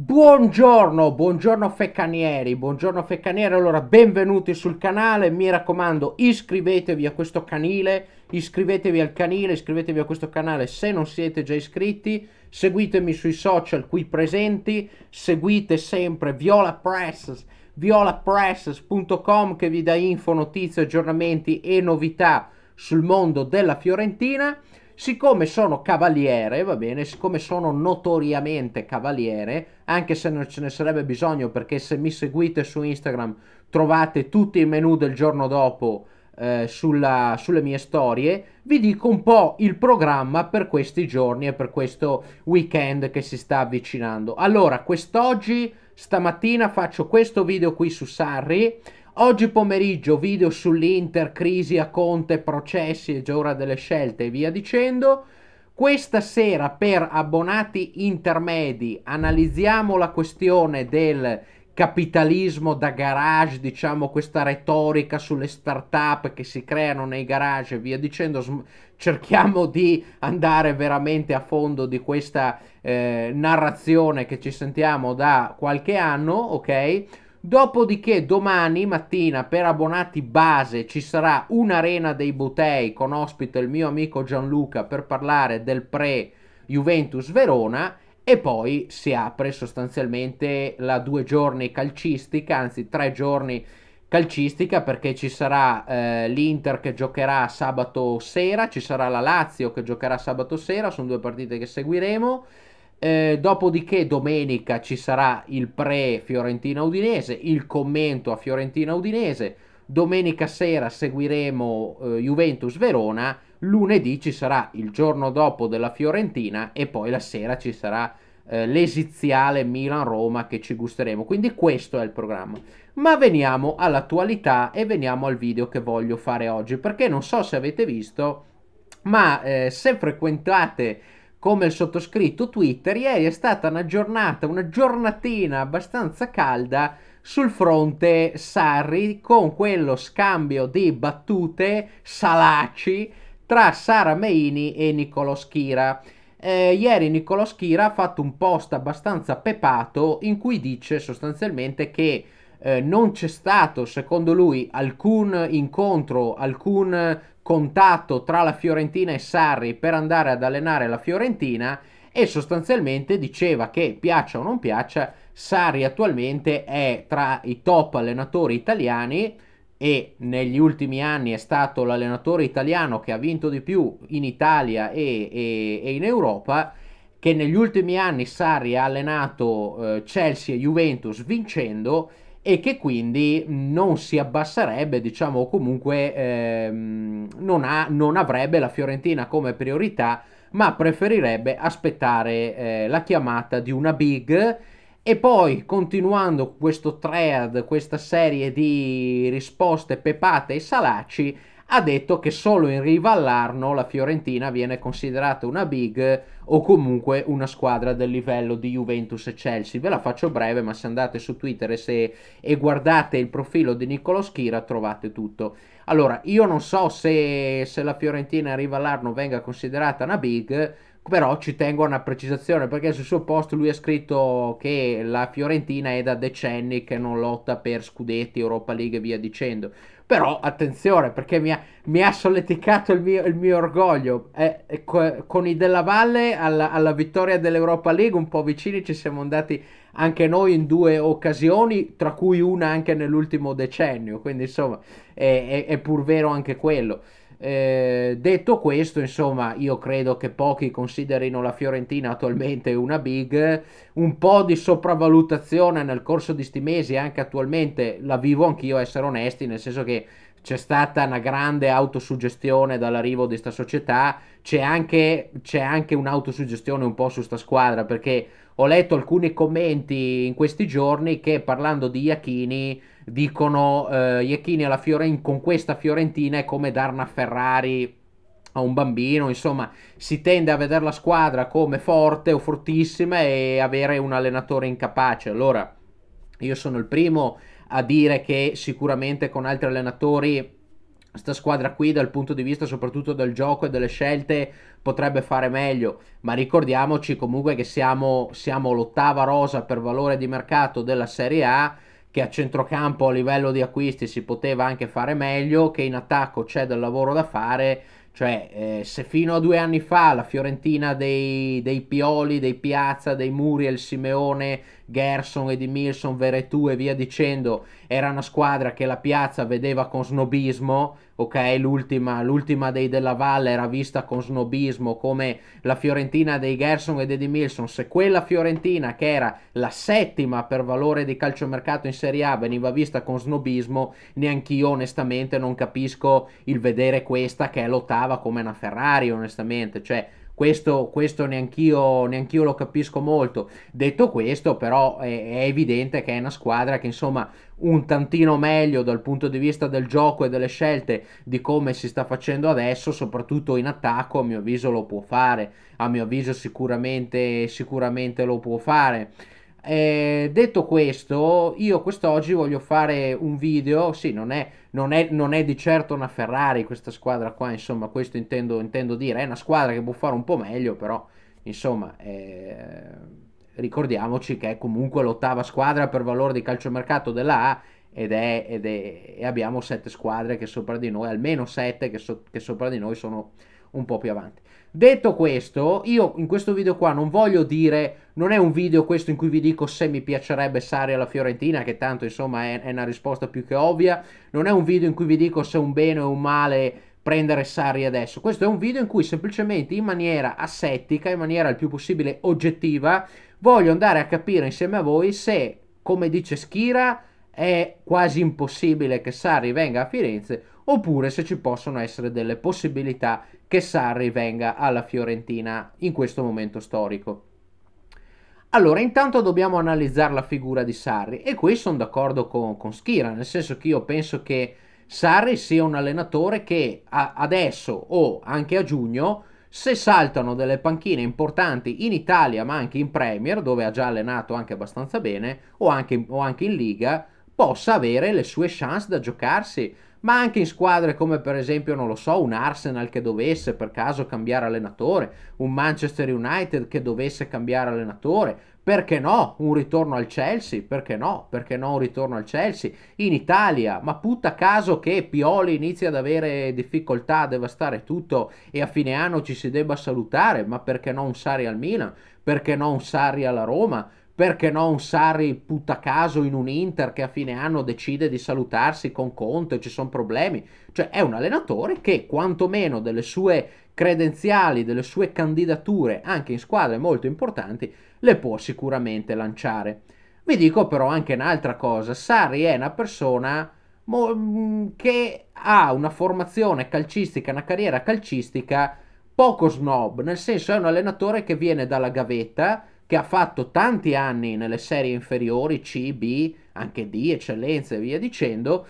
Buongiorno, buongiorno feccanieri, buongiorno feccanieri, allora benvenuti sul canale, mi raccomando iscrivetevi a questo canile, iscrivetevi al canile, iscrivetevi a questo canale se non siete già iscritti, seguitemi sui social qui presenti, seguite sempre Viola Press, violapress.com che vi dà info, notizie, aggiornamenti e novità sul mondo della Fiorentina. Siccome sono cavaliere, va bene, siccome sono notoriamente cavaliere, anche se non ce ne sarebbe bisogno perché se mi seguite su Instagram trovate tutti i menu del giorno dopo eh, sulla, sulle mie storie, vi dico un po' il programma per questi giorni e per questo weekend che si sta avvicinando. Allora, quest'oggi, stamattina faccio questo video qui su Sarri Oggi pomeriggio video sull'Inter, crisi a Conte, processi, e già ora delle scelte e via dicendo. Questa sera per abbonati intermedi analizziamo la questione del capitalismo da garage, diciamo questa retorica sulle start-up che si creano nei garage e via dicendo, cerchiamo di andare veramente a fondo di questa eh, narrazione che ci sentiamo da qualche anno, ok? Dopodiché domani mattina per abbonati base ci sarà un'arena dei Butei con ospite il mio amico Gianluca per parlare del pre Juventus Verona e poi si apre sostanzialmente la due giorni calcistica, anzi tre giorni calcistica perché ci sarà eh, l'Inter che giocherà sabato sera, ci sarà la Lazio che giocherà sabato sera, sono due partite che seguiremo eh, dopodiché domenica ci sarà il pre Fiorentina Udinese, il commento a Fiorentina Udinese, domenica sera seguiremo eh, Juventus Verona, lunedì ci sarà il giorno dopo della Fiorentina e poi la sera ci sarà eh, l'esiziale Milan-Roma che ci gusteremo. Quindi questo è il programma. Ma veniamo all'attualità e veniamo al video che voglio fare oggi, perché non so se avete visto, ma eh, se frequentate come il sottoscritto Twitter, ieri è stata una giornata, una giornatina abbastanza calda sul fronte Sarri con quello scambio di battute salaci tra Sara Meini e Niccolò Schira. Eh, ieri Niccolò Schira ha fatto un post abbastanza pepato in cui dice sostanzialmente che eh, non c'è stato, secondo lui, alcun incontro, alcun contatto tra la Fiorentina e Sarri per andare ad allenare la Fiorentina e sostanzialmente diceva che piaccia o non piaccia, Sarri attualmente è tra i top allenatori italiani e negli ultimi anni è stato l'allenatore italiano che ha vinto di più in Italia e, e, e in Europa che negli ultimi anni Sarri ha allenato eh, Chelsea e Juventus vincendo e che quindi non si abbasserebbe, diciamo, comunque ehm, non, ha, non, avrebbe la Fiorentina come priorità, ma preferirebbe aspettare eh, la chiamata di una big e poi continuando questo triad, questa serie di risposte pepate e salaci, ha detto che solo in riva all'Arno la Fiorentina viene considerata una big o comunque una squadra del livello di Juventus e Chelsea. Ve la faccio breve, ma se andate su Twitter e, se, e guardate il profilo di Niccolo Schira trovate tutto. Allora, io non so se, se la Fiorentina in riva all'Arno venga considerata una big, però ci tengo a una precisazione perché sul suo post lui ha scritto che la Fiorentina è da decenni che non lotta per scudetti, Europa League e via dicendo. Però attenzione perché mi ha, mi ha solleticato il mio, il mio orgoglio. Eh, eh, con i della Valle alla, alla vittoria dell'Europa League un po' vicini ci siamo andati anche noi in due occasioni, tra cui una anche nell'ultimo decennio. Quindi insomma è, è, è pur vero anche quello. Eh, detto questo, insomma, io credo che pochi considerino la Fiorentina attualmente una big, un po' di sopravvalutazione nel corso di sti mesi, anche attualmente la vivo anch'io, essere onesti, nel senso che c'è stata una grande autosuggestione dall'arrivo di questa società, c'è anche, c'è anche un'autosuggestione un po' su sta squadra perché ho letto alcuni commenti in questi giorni che parlando di Iachini dicono eh, Iachini Fioren- con questa Fiorentina è come dar una Ferrari a un bambino, insomma si tende a vedere la squadra come forte o fortissima e avere un allenatore incapace. Allora io sono il primo a dire che sicuramente con altri allenatori questa squadra qui dal punto di vista soprattutto del gioco e delle scelte potrebbe fare meglio, ma ricordiamoci comunque che siamo, siamo l'ottava rosa per valore di mercato della Serie A, che a centrocampo a livello di acquisti si poteva anche fare meglio, che in attacco c'è del lavoro da fare cioè, eh, se fino a due anni fa la Fiorentina dei, dei Pioli, dei Piazza, dei Muriel, Simeone, Gerson, e di Milson, Veretù e via dicendo era una squadra che la Piazza vedeva con snobismo ok? L'ultima, l'ultima dei Della Valle era vista con snobismo come la Fiorentina dei Gerson e dei Di Milson. Se quella Fiorentina, che era la settima per valore di calciomercato in Serie A, veniva vista con snobismo, neanch'io onestamente non capisco il vedere questa che è l'ottava come una Ferrari, onestamente. Cioè, questo, questo neanch'io, neanch'io lo capisco molto. Detto questo, però, è, è evidente che è una squadra che insomma un tantino meglio dal punto di vista del gioco e delle scelte di come si sta facendo adesso, soprattutto in attacco, a mio avviso lo può fare, a mio avviso sicuramente, sicuramente lo può fare. Eh, detto questo, io quest'oggi voglio fare un video, sì, non è, non, è, non è, di certo una Ferrari questa squadra qua, insomma, questo intendo, intendo dire, è una squadra che può fare un po' meglio, però, insomma, eh, ricordiamoci che è comunque l'ottava squadra per valore di calciomercato della A ed è, ed è, e abbiamo sette squadre che sopra di noi, almeno sette che, so, che sopra di noi sono un po' più avanti. Detto questo, io in questo video qua non voglio dire, non è un video questo in cui vi dico se mi piacerebbe Sari alla Fiorentina, che tanto insomma è, è una risposta più che ovvia, non è un video in cui vi dico se è un bene o un male prendere Sari adesso, questo è un video in cui semplicemente in maniera assettica, in maniera il più possibile oggettiva, voglio andare a capire insieme a voi se, come dice Schira, è quasi impossibile che Sari venga a Firenze oppure se ci possono essere delle possibilità che Sarri venga alla Fiorentina in questo momento storico. Allora, intanto dobbiamo analizzare la figura di Sarri e qui sono d'accordo con, con Schira, nel senso che io penso che Sarri sia un allenatore che a, adesso o anche a giugno, se saltano delle panchine importanti in Italia ma anche in Premier, dove ha già allenato anche abbastanza bene, o anche, o anche in Liga, possa avere le sue chance da giocarsi ma anche in squadre come per esempio, non lo so, un Arsenal che dovesse per caso cambiare allenatore, un Manchester United che dovesse cambiare allenatore, perché no un ritorno al Chelsea? Perché no? Perché no un ritorno al Chelsea? In Italia, ma putta caso che Pioli inizia ad avere difficoltà a devastare tutto e a fine anno ci si debba salutare, ma perché no un Sari al Milan? Perché no un Sari alla Roma? perché no un Sari puttacaso in un Inter che a fine anno decide di salutarsi con Conte, ci sono problemi. Cioè è un allenatore che quantomeno delle sue credenziali, delle sue candidature anche in squadre molto importanti le può sicuramente lanciare. Vi dico però anche un'altra cosa, Sari è una persona mm, che ha una formazione calcistica, una carriera calcistica poco snob, nel senso è un allenatore che viene dalla gavetta che ha fatto tanti anni nelle serie inferiori, C, B, anche D, eccellenze e via dicendo,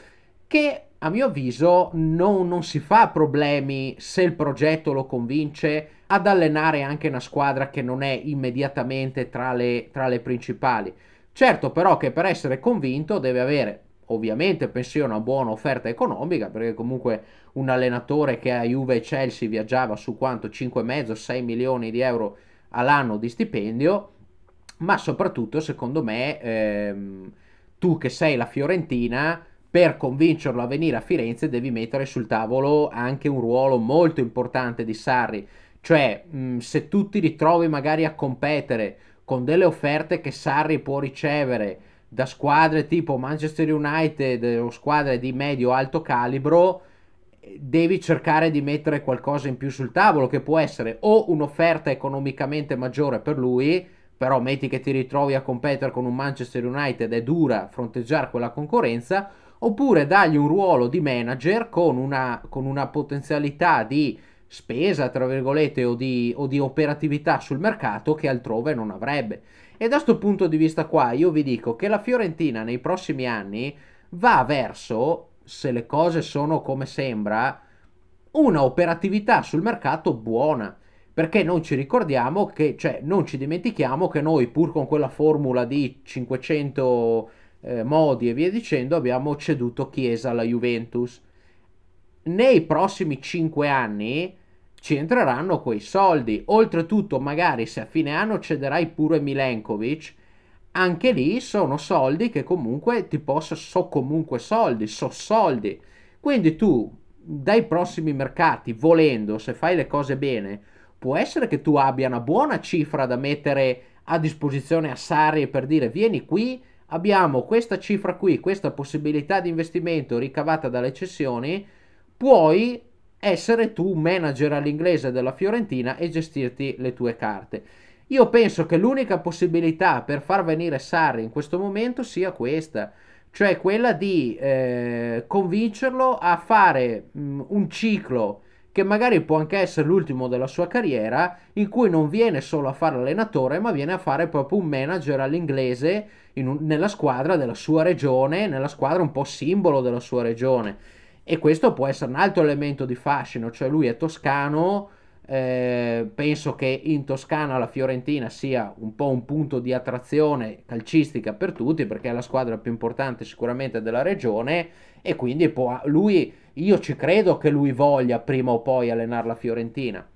che a mio avviso no, non si fa problemi se il progetto lo convince ad allenare anche una squadra che non è immediatamente tra le, tra le principali. Certo però che per essere convinto deve avere ovviamente pensi una buona offerta economica perché comunque un allenatore che a Juve e Chelsea viaggiava su quanto 5,5-6 milioni di euro all'anno di stipendio, ma soprattutto secondo me ehm, tu che sei la Fiorentina per convincerlo a venire a Firenze devi mettere sul tavolo anche un ruolo molto importante di Sarri, cioè mh, mm, se tu ti ritrovi magari a competere con delle offerte che Sarri può ricevere da squadre tipo Manchester United o squadre di medio-alto calibro, devi cercare di mettere qualcosa in più sul tavolo, che può essere o un'offerta economicamente maggiore per lui, però metti che ti ritrovi a competere con un Manchester United, è dura fronteggiare quella concorrenza, oppure dagli un ruolo di manager con una, con una potenzialità di spesa, tra virgolette, o di, o di operatività sul mercato che altrove non avrebbe. E da questo punto di vista qua io vi dico che la Fiorentina nei prossimi anni va verso se le cose sono come sembra, una operatività sul mercato buona. Perché non ci ricordiamo che, cioè, non ci dimentichiamo che noi, pur con quella formula di 500 eh, modi e via dicendo, abbiamo ceduto Chiesa alla Juventus. Nei prossimi 5 anni ci entreranno quei soldi. Oltretutto, magari se a fine anno cederai pure Milenkovic, anche lì sono soldi che comunque ti posso, so comunque soldi, so soldi. Quindi tu dai prossimi mercati, volendo, se fai le cose bene, può essere che tu abbia una buona cifra da mettere a disposizione a Sari per dire vieni qui, abbiamo questa cifra qui, questa possibilità di investimento ricavata dalle cessioni, puoi essere tu manager all'inglese della Fiorentina e gestirti le tue carte. Io penso che l'unica possibilità per far venire Sarri in questo momento sia questa, cioè quella di eh, convincerlo a fare mh, mm, un ciclo che magari può anche essere l'ultimo della sua carriera, in cui non viene solo a fare l'allenatore, ma viene a fare proprio un manager all'inglese un, nella squadra della sua regione, nella squadra un po' simbolo della sua regione. E questo può essere un altro elemento di fascino, cioè lui è toscano, eh, penso che in Toscana la Fiorentina sia un po' un punto di attrazione calcistica per tutti perché è la squadra più importante sicuramente della regione e quindi può, lui, io ci credo che lui voglia prima o poi allenare la Fiorentina.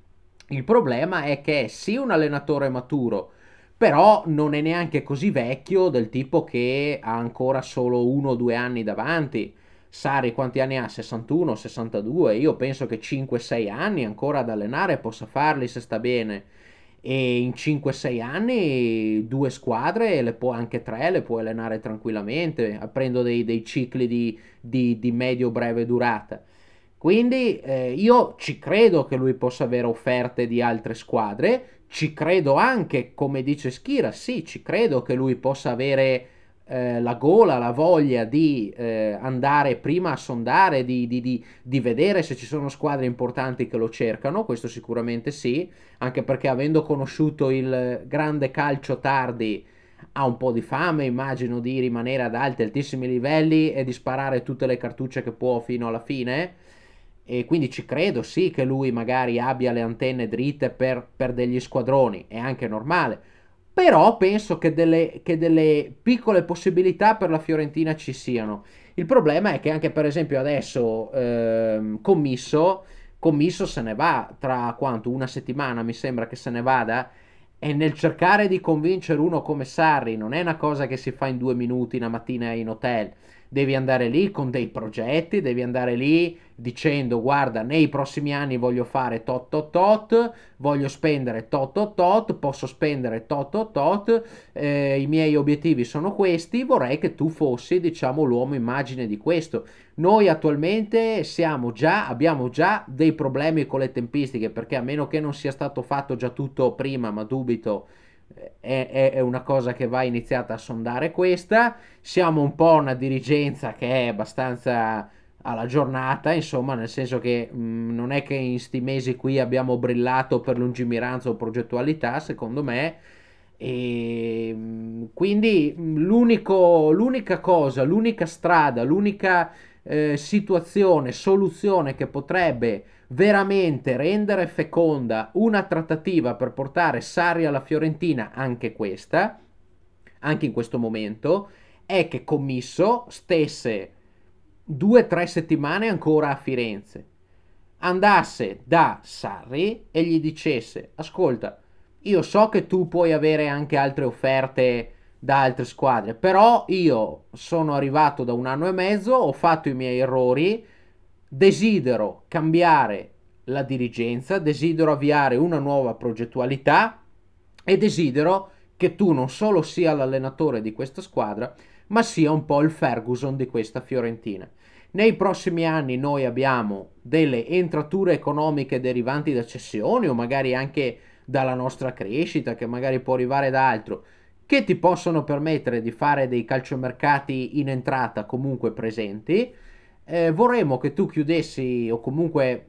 Il problema è che è sì un allenatore maturo, però non è neanche così vecchio del tipo che ha ancora solo uno o due anni davanti Sari quanti anni ha? 61, 62, io penso che 5-6 anni ancora ad allenare possa farli se sta bene e in 5-6 anni due squadre, le può, anche tre, le puoi allenare tranquillamente, aprendo dei, dei cicli di, di, di medio-breve durata. Quindi eh, io ci credo che lui possa avere offerte di altre squadre, ci credo anche, come dice Schira, sì, ci credo che lui possa avere eh, la gola, la voglia di eh, andare prima a sondare, di, di, di, di, vedere se ci sono squadre importanti che lo cercano, questo sicuramente sì, anche perché avendo conosciuto il grande calcio tardi ha un po' di fame, immagino di rimanere ad alti, altissimi livelli e di sparare tutte le cartucce che può fino alla fine. E quindi ci credo sì che lui magari abbia le antenne dritte per, per degli squadroni, è anche normale però penso che delle, che delle, piccole possibilità per la Fiorentina ci siano. Il problema è che anche per esempio adesso ehm, commisso, commisso se ne va tra quanto? Una settimana mi sembra che se ne vada e nel cercare di convincere uno come Sarri non è una cosa che si fa in due minuti una mattina in hotel devi andare lì con dei progetti, devi andare lì dicendo guarda nei prossimi anni voglio fare tot tot tot, voglio spendere tot tot tot, posso spendere tot tot tot, eh, i miei obiettivi sono questi, vorrei che tu fossi diciamo l'uomo immagine di questo. Noi attualmente siamo già, abbiamo già dei problemi con le tempistiche perché a meno che non sia stato fatto già tutto prima, ma dubito è, è, una cosa che va iniziata a sondare questa. Siamo un po' una dirigenza che è abbastanza alla giornata, insomma, nel senso che mh, mm, non è che in sti mesi qui abbiamo brillato per lungimiranza o progettualità, secondo me. E mm, quindi mm, l'unica cosa, l'unica strada, l'unica eh, situazione, soluzione che potrebbe veramente rendere feconda una trattativa per portare Sari alla Fiorentina, anche questa, anche in questo momento, è che Commisso stesse due o tre settimane ancora a Firenze, andasse da Sarri e gli dicesse, ascolta, io so che tu puoi avere anche altre offerte da altre squadre, però io sono arrivato da un anno e mezzo, ho fatto i miei errori, desidero cambiare la dirigenza, desidero avviare una nuova progettualità e desidero che tu non solo sia l'allenatore di questa squadra, ma sia un po' il Ferguson di questa Fiorentina. Nei prossimi anni noi abbiamo delle entrature economiche derivanti da cessioni o magari anche dalla nostra crescita, che magari può arrivare da altro, che ti possono permettere di fare dei calciomercati in entrata comunque presenti eh, vorremmo che tu chiudessi o comunque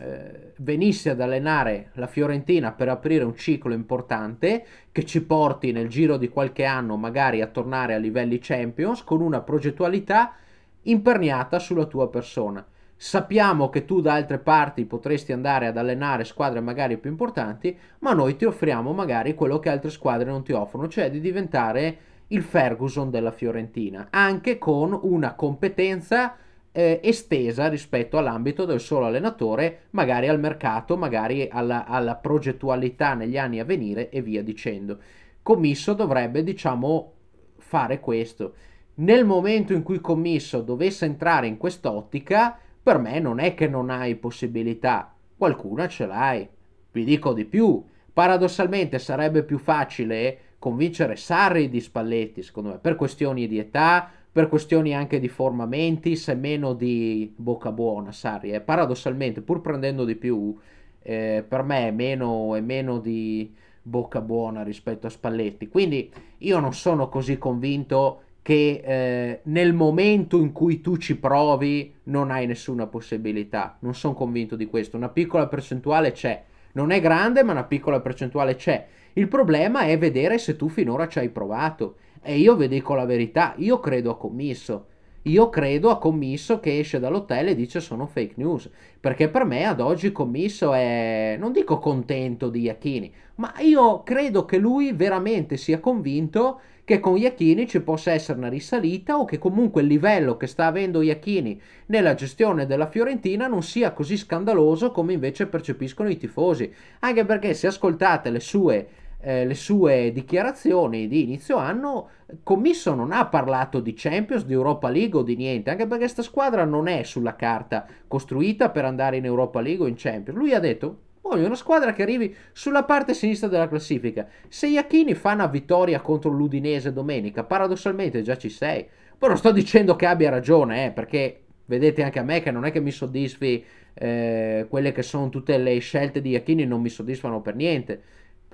eh, venissi ad allenare la Fiorentina per aprire un ciclo importante che ci porti nel giro di qualche anno magari a tornare a livelli Champions con una progettualità imperniata sulla tua persona. Sappiamo che tu da altre parti potresti andare ad allenare squadre magari più importanti, ma noi ti offriamo magari quello che altre squadre non ti offrono, cioè di diventare il Ferguson della Fiorentina, anche con una competenza eh, estesa rispetto all'ambito del solo allenatore, magari al mercato, magari alla, alla progettualità negli anni a venire e via dicendo. Commisso dovrebbe, diciamo, fare questo. Nel momento in cui Commisso dovesse entrare in quest'ottica, per me non è che non hai possibilità, qualcuna ce l'hai. Vi dico di più, paradossalmente sarebbe più facile convincere Sarri di Spalletti, secondo me, per questioni di età, per questioni anche di forma mentis e meno di bocca buona, Sarri. Eh, paradossalmente, pur prendendo di più, eh, per me è meno, è meno di bocca buona rispetto a Spalletti. Quindi io non sono così convinto che eh, nel momento in cui tu ci provi non hai nessuna possibilità. Non sono convinto di questo. Una piccola percentuale c'è. Non è grande, ma una piccola percentuale c'è. Il problema è vedere se tu finora ci hai provato e io vi dico la verità, io credo a Commisso. Io credo a Commisso che esce dall'hotel e dice sono fake news, perché per me ad oggi Commisso è, non dico contento di Iachini, ma io credo che lui veramente sia convinto che con Iachini ci possa essere una risalita o che comunque il livello che sta avendo Iachini nella gestione della Fiorentina non sia così scandaloso come invece percepiscono i tifosi, anche perché se ascoltate le sue eh, le sue dichiarazioni di inizio anno, Commisso non ha parlato di Champions, di Europa League o di niente, anche perché questa squadra non è sulla carta costruita per andare in Europa League o in Champions. Lui ha detto voglio una squadra che arrivi sulla parte sinistra della classifica. Se Iachini fa una vittoria contro l'Udinese domenica, paradossalmente già ci sei. Poi non sto dicendo che abbia ragione, eh, perché vedete anche a me che non è che mi soddisfi eh, quelle che sono tutte le scelte di Iachini, non mi soddisfano per niente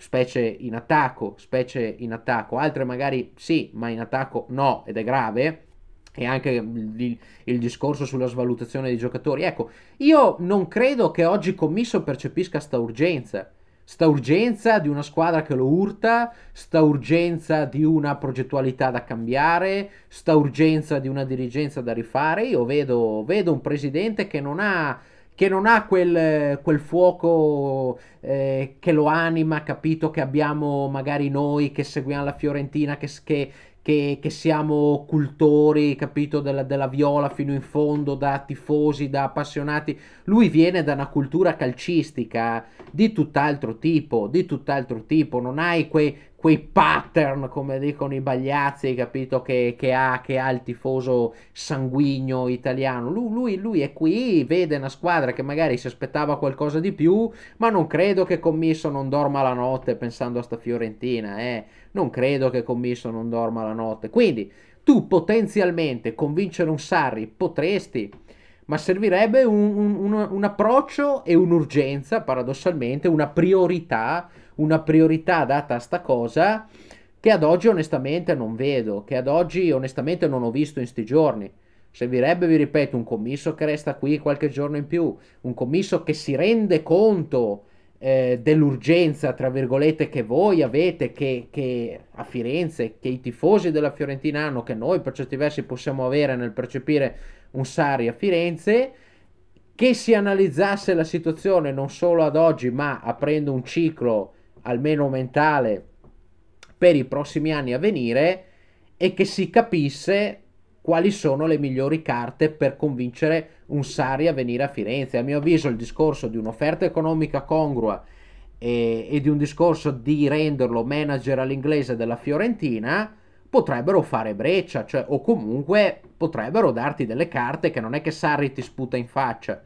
specie in attacco, specie in attacco, altre magari sì, ma in attacco no ed è grave. E anche il, il discorso sulla svalutazione dei giocatori. Ecco, io non credo che oggi il Commisso percepisca sta urgenza sta urgenza di una squadra che lo urta, sta urgenza di una progettualità da cambiare, sta urgenza di una dirigenza da rifare. Io vedo, vedo un presidente che non ha che non ha quel, quel fuoco eh, che lo anima, capito, che abbiamo magari noi che seguiamo la Fiorentina, che, che, che, che siamo cultori, capito, della, della, viola fino in fondo, da tifosi, da appassionati. Lui viene da una cultura calcistica di tutt'altro tipo, di tutt'altro tipo, non hai quei, quei pattern, come dicono i Bagliazzi, capito, che, che, ha, che ha, il tifoso sanguigno italiano. Lui, lui, lui, è qui, vede una squadra che magari si aspettava qualcosa di più, ma non credo che Commisso non dorma la notte pensando a sta Fiorentina, eh. Non credo che Commisso non dorma la notte. Quindi, tu potenzialmente convincere un Sarri potresti, ma servirebbe un, un, un, un approccio e un'urgenza, paradossalmente, una priorità una priorità data a sta cosa che ad oggi onestamente non vedo, che ad oggi onestamente non ho visto in sti giorni. Servirebbe, vi ripeto, un commisso che resta qui qualche giorno in più, un commisso che si rende conto eh, dell'urgenza, tra virgolette, che voi avete, che, che, a Firenze, che i tifosi della Fiorentina hanno, che noi per certi versi possiamo avere nel percepire un Sari a Firenze, che si analizzasse la situazione non solo ad oggi, ma aprendo un ciclo almeno mentale, per i prossimi anni a venire e che si capisse quali sono le migliori carte per convincere un Sari a venire a Firenze. A mio avviso il discorso di un'offerta economica congrua e, e di un discorso di renderlo manager all'inglese della Fiorentina potrebbero fare breccia, cioè, o comunque potrebbero darti delle carte che non è che Sarri ti sputa in faccia,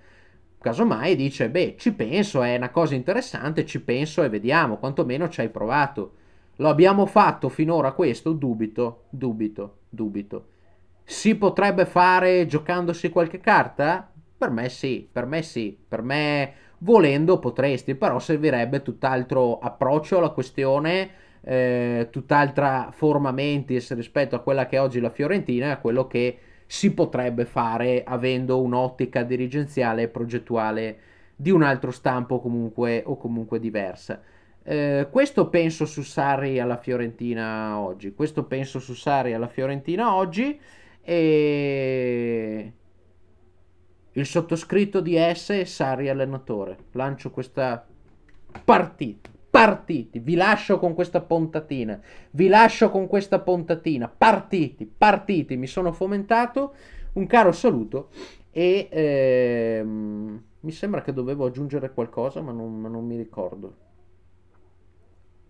casomai dice, beh, ci penso, è una cosa interessante, ci penso e vediamo, quantomeno ci hai provato. Lo abbiamo fatto finora questo? Dubito, dubito, dubito. Si potrebbe fare giocandosi qualche carta? Per me sì, per me sì, per me volendo potresti, però servirebbe tutt'altro approccio alla questione, eh, tutt'altra forma mentis rispetto a quella che è oggi la Fiorentina e a quello che si potrebbe fare avendo un'ottica dirigenziale e progettuale di un altro stampo comunque o comunque diversa. Eh, questo penso su Sarri alla Fiorentina oggi. Questo penso su Sarri alla Fiorentina oggi. E il sottoscritto di S è Sarri allenatore. Lancio questa partita partiti. Vi lascio con questa puntatina. vi lascio con questa puntatina. partiti, partiti, mi sono fomentato. Un caro saluto e ehm, mi sembra che dovevo aggiungere qualcosa, ma non, ma non mi ricordo.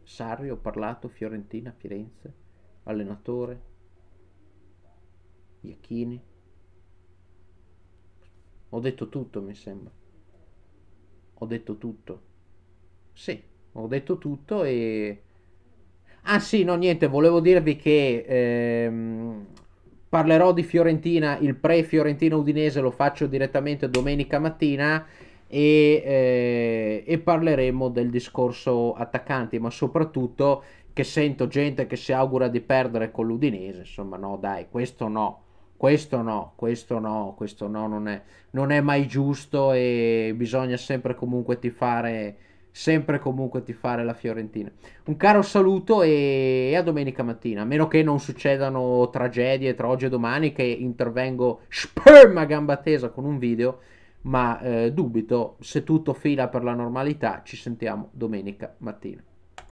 Sarri, ho parlato, Fiorentina, Firenze, allenatore, Iacchini. Ho detto tutto, mi sembra. Ho detto tutto. Sì, ho detto tutto e... Ah sì, no niente, volevo dirvi che ehm, parlerò di Fiorentina, il pre-Fiorentina-Udinese lo faccio direttamente domenica mattina e, eh, e, parleremo del discorso attaccanti, ma soprattutto che sento gente che si augura di perdere con l'Udinese, insomma no dai, questo no, questo no, questo no, questo no, non è, non è mai giusto e bisogna sempre comunque tifare sempre comunque tifare la Fiorentina. Un caro saluto e a domenica mattina, a meno che non succedano tragedie tra oggi e domani che intervengo sperma gamba tesa con un video, ma eh, dubito, se tutto fila per la normalità ci sentiamo domenica mattina.